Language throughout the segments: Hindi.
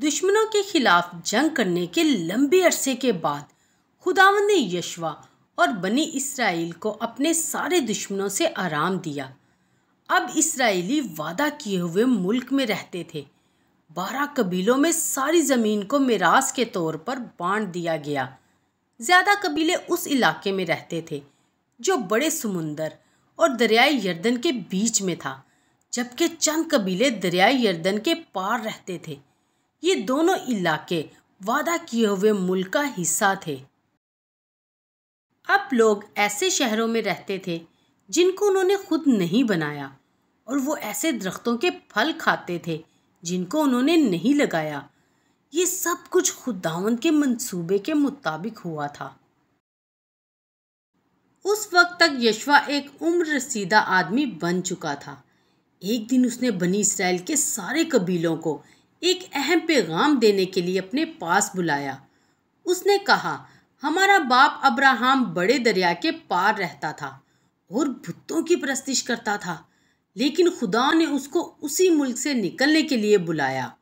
दुश्मनों के खिलाफ जंग करने के लंबे अरसे के बाद खुदावन ने यशवा और बनी इसराइल को अपने सारे दुश्मनों से आराम दिया अब इसराइली वादा किए हुए मुल्क में रहते थे बारह कबीलों में सारी ज़मीन को मिरास के तौर पर बांट दिया गया ज़्यादा कबीले उस इलाके में रहते थे जो बड़े समुंदर और दरियाई यर्दन के बीच में था जबकि चंद कबीले दरियाई यर्दन के पार रहते थे ये दोनों इलाके वादा किए हुए मुल्क का हिस्सा थे अब लोग ऐसे शहरों में रहते थे जिनको उन्होंने खुद नहीं बनाया और वो ऐसे दरख्तों के फल खाते थे जिनको उन्होंने नहीं लगाया ये सब कुछ खुदावन के मंसूबे के मुताबिक हुआ था उस वक्त तक यशवा एक उम्र रसीदा आदमी बन चुका था एक दिन उसने बनी इसराइल के सारे कबीलों को एक अहम पैगाम देने के लिए अपने पास बुलाया उसने कहा हमारा बाप अब्राहम बड़े दरिया के पार रहता था और भुतों की प्रस्तिश करता था लेकिन खुदा ने उसको उसी मुल्क से निकलने के लिए बुलाया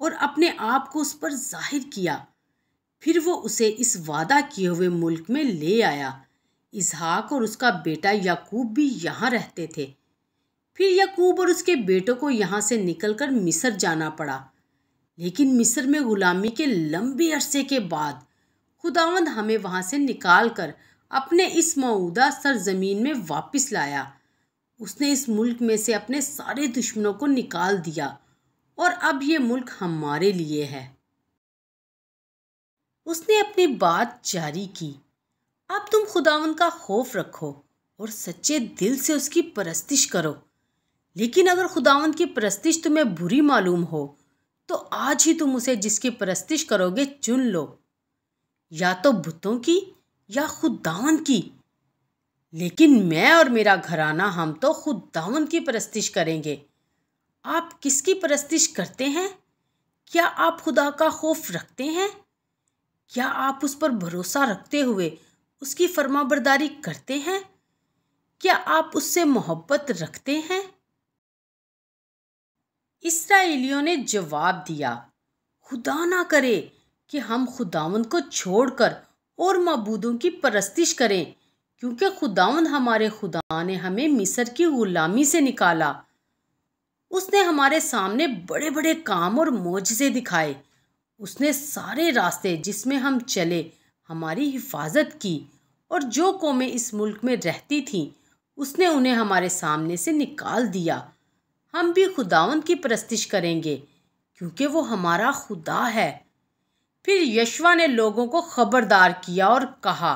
और अपने आप को उस पर जाहिर किया फिर वो उसे इस वादा किए हुए मुल्क में ले आया इसहाक और उसका बेटा याकूब भी यहाँ रहते थे फिर यकूब और उसके बेटों को यहाँ से निकलकर मिस्र जाना पड़ा लेकिन मिस्र में ग़ुलामी के लंबे अरसे के बाद खुदावंद हमें वहाँ से निकाल कर अपने इस मौदा सरजमीन में वापस लाया उसने इस मुल्क में से अपने सारे दुश्मनों को निकाल दिया और अब ये मुल्क हमारे लिए है उसने अपनी बात जारी की अब तुम खुदावंद का खौफ रखो और सच्चे दिल से उसकी परस्तिश करो लेकिन अगर खुदावंद की प्रस्तिश तुम्हें बुरी मालूम हो तो आज ही तुम उसे जिसकी प्रस्तिश करोगे चुन लो या तो बुतों की या खुदावंद की लेकिन मैं और मेरा घराना हम तो खुदावंद की प्रस्तिश करेंगे आप किसकी प्रस्तिश करते हैं क्या आप खुदा का खौफ रखते हैं क्या आप उस पर भरोसा रखते हुए उसकी फर्माबरदारी करते हैं क्या आप उससे मोहब्बत रखते हैं इसराइलियों ने जवाब दिया खुदा ना करे कि हम खुदावन को छोड़कर और मबूदों की परस्तिश करें क्योंकि खुदावंद हमारे खुदा ने हमें मिस्र की ग़ुलामी से निकाला उसने हमारे सामने बड़े बड़े काम और मोजे दिखाए उसने सारे रास्ते जिसमें हम चले हमारी हिफाजत की और जो कौमें इस मुल्क में रहती थीं उसने उन्हें हमारे सामने से निकाल दिया हम भी खुदावन की प्रस्तिश करेंगे क्योंकि वो हमारा खुदा है फिर यशवा ने लोगों को खबरदार किया और कहा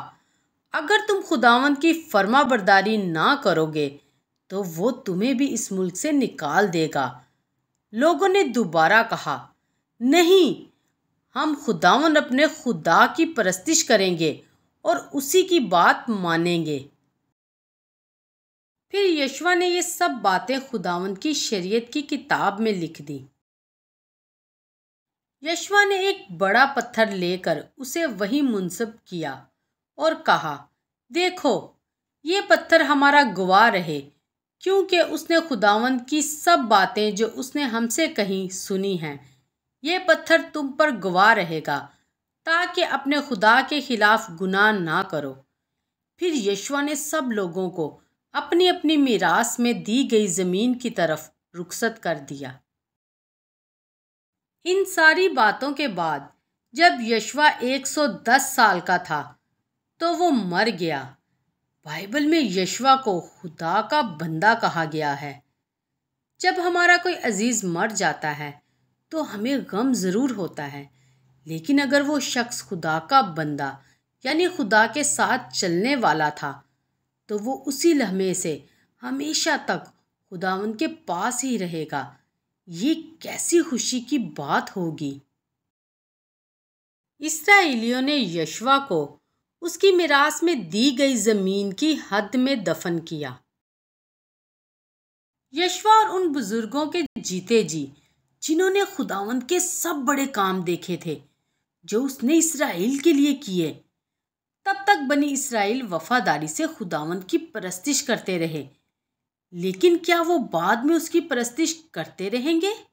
अगर तुम खुदावन की फर्मा बरदारी ना करोगे तो वो तुम्हें भी इस मुल्क से निकाल देगा लोगों ने दोबारा कहा नहीं हम खुदावन अपने खुदा की परस्तिश करेंगे और उसी की बात मानेंगे फिर यशवा ने ये सब बातें खुदावंद की शरीयत की किताब में लिख दी यशवा ने एक बड़ा पत्थर लेकर उसे वही मुंसब किया और कहा देखो ये पत्थर हमारा गवाह रहे क्योंकि उसने खुदावंद की सब बातें जो उसने हमसे कहीं सुनी हैं ये पत्थर तुम पर गवाह रहेगा ताकि अपने खुदा के खिलाफ गुनाह ना करो फिर यशवा ने सब लोगों को अपनी अपनी मीरास में दी गई ज़मीन की तरफ रुखसत कर दिया इन सारी बातों के बाद जब यशवा 110 साल का था तो वो मर गया बाइबल में यशवा को खुदा का बंदा कहा गया है जब हमारा कोई अजीज़ मर जाता है तो हमें गम ज़रूर होता है लेकिन अगर वो शख्स खुदा का बंदा यानी खुदा के साथ चलने वाला था तो वो उसी लम्हे से हमेशा तक खुदावन के पास ही रहेगा ये कैसी खुशी की बात होगी इसराइलियों ने यशवा को उसकी मिरास में दी गई जमीन की हद में दफन किया यशवा और उन बुजुर्गों के जीते जी जिन्होंने खुदावंत के सब बड़े काम देखे थे जो उसने इसराइल के लिए किए तक बनी इसराइल वफादारी से खुदावंद की परस्तिश करते रहे लेकिन क्या वो बाद में उसकी परस्तिश करते रहेंगे